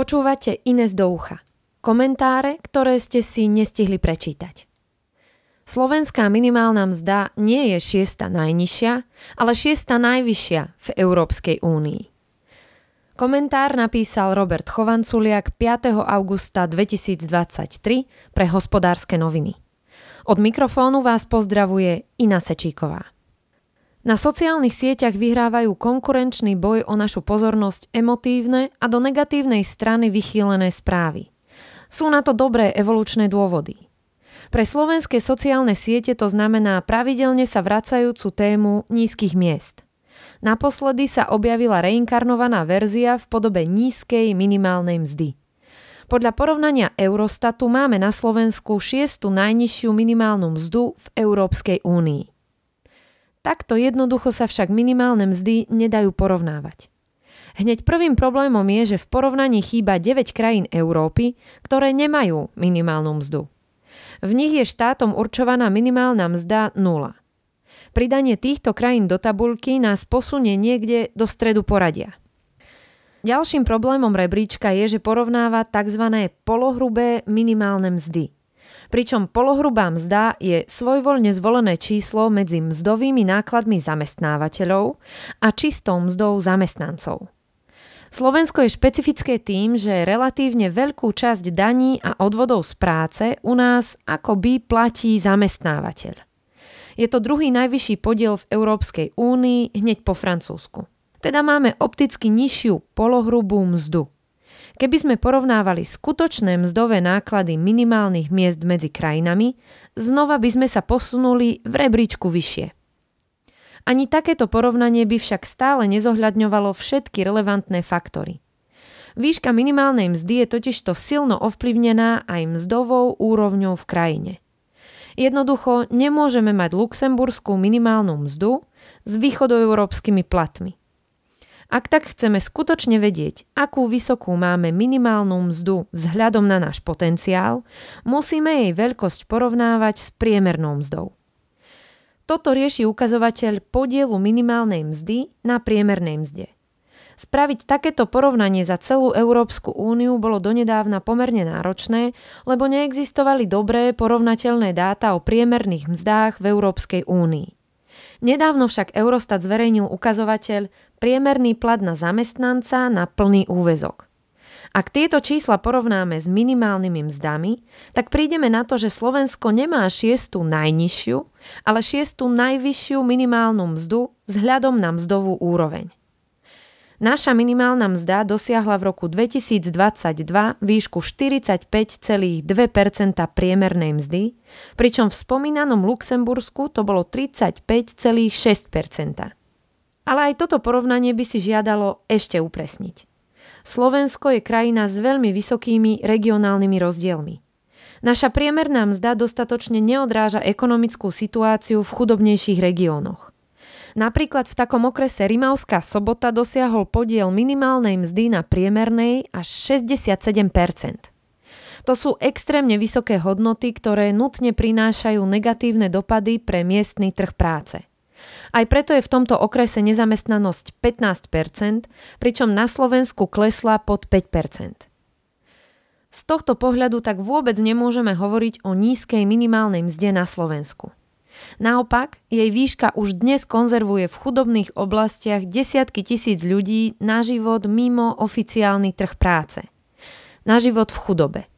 Počúvate Ines do ucha. Komentáre, ktoré ste si nestihli prečítať. Slovenská minimálna mzda nie je šiesta najnižšia, ale šiesta najvyššia v Európskej únii. Komentár napísal Robert Chovanculiak 5. augusta 2023 pre hospodárske noviny. Od mikrofónu vás pozdravuje Ina Sečíková. Na sociálnych sieťach vyhrávajú konkurenčný boj o našu pozornosť emotívne a do negatívnej strany vychýlené správy. Sú na to dobré evolučné dôvody. Pre slovenské sociálne siete to znamená pravidelne sa vracajúcu tému nízkych miest. Naposledy sa objavila reinkarnovaná verzia v podobe nízkej minimálnej mzdy. Podľa porovnania Eurostatu máme na Slovensku šiestu najnižšiu minimálnu mzdu v Európskej únii. Takto jednoducho sa však minimálne mzdy nedajú porovnávať. Hneď prvým problémom je, že v porovnaní chýba 9 krajín Európy, ktoré nemajú minimálnu mzdu. V nich je štátom určovaná minimálna mzda 0. Pridanie týchto krajín do tabulky nás posunie niekde do stredu poradia. Ďalším problémom rebríčka je, že porovnáva tzv. polohrubé minimálne mzdy – pričom polohrubá mzda je svojvoľne zvolené číslo medzi mzdovými nákladmi zamestnávateľov a čistou mzdou zamestnancov. Slovensko je špecifické tým, že relatívne veľkú časť daní a odvodov z práce u nás akoby platí zamestnávateľ. Je to druhý najvyšší podiel v Európskej únii hneď po Francúzsku. Teda máme opticky nižšiu polohrubú mzdu. Keby sme porovnávali skutočné mzdové náklady minimálnych miest medzi krajinami, znova by sme sa posunuli v rebríčku vyššie. Ani takéto porovnanie by však stále nezohľadňovalo všetky relevantné faktory. Výška minimálnej mzdy je totižto silno ovplyvnená aj mzdovou úrovňou v krajine. Jednoducho nemôžeme mať luxemburskú minimálnu mzdu s východoeurópskymi platmi. Ak tak chceme skutočne vedieť, akú vysokú máme minimálnu mzdu vzhľadom na náš potenciál, musíme jej veľkosť porovnávať s priemernou mzdou. Toto rieši ukazovateľ podielu minimálnej mzdy na priemernej mzde. Spraviť takéto porovnanie za celú Európsku úniu bolo donedávna pomerne náročné, lebo neexistovali dobré porovnateľné dáta o priemerných mzdách v Európskej únii. Nedávno však Eurostat zverejnil ukazovateľ priemerný plat na zamestnanca na plný úvezok. Ak tieto čísla porovnáme s minimálnymi mzdami, tak prídeme na to, že Slovensko nemá šiestu najnižšiu, ale šiestu najvyššiu minimálnu mzdu vzhľadom na mzdovú úroveň. Naša minimálna mzda dosiahla v roku 2022 výšku 45,2 priemernej mzdy, pričom v spomínanom Luxembursku to bolo 35,6 Ale aj toto porovnanie by si žiadalo ešte upresniť. Slovensko je krajina s veľmi vysokými regionálnymi rozdielmi. Naša priemerná mzda dostatočne neodráža ekonomickú situáciu v chudobnejších regiónoch. Napríklad v takom okrese Rimavská sobota dosiahol podiel minimálnej mzdy na priemernej až 67 to sú extrémne vysoké hodnoty, ktoré nutne prinášajú negatívne dopady pre miestny trh práce. Aj preto je v tomto okrese nezamestnanosť 15%, pričom na Slovensku klesla pod 5%. Z tohto pohľadu tak vôbec nemôžeme hovoriť o nízkej minimálnej mzde na Slovensku. Naopak, jej výška už dnes konzervuje v chudobných oblastiach desiatky tisíc ľudí na život mimo oficiálny trh práce. Na život v chudobe.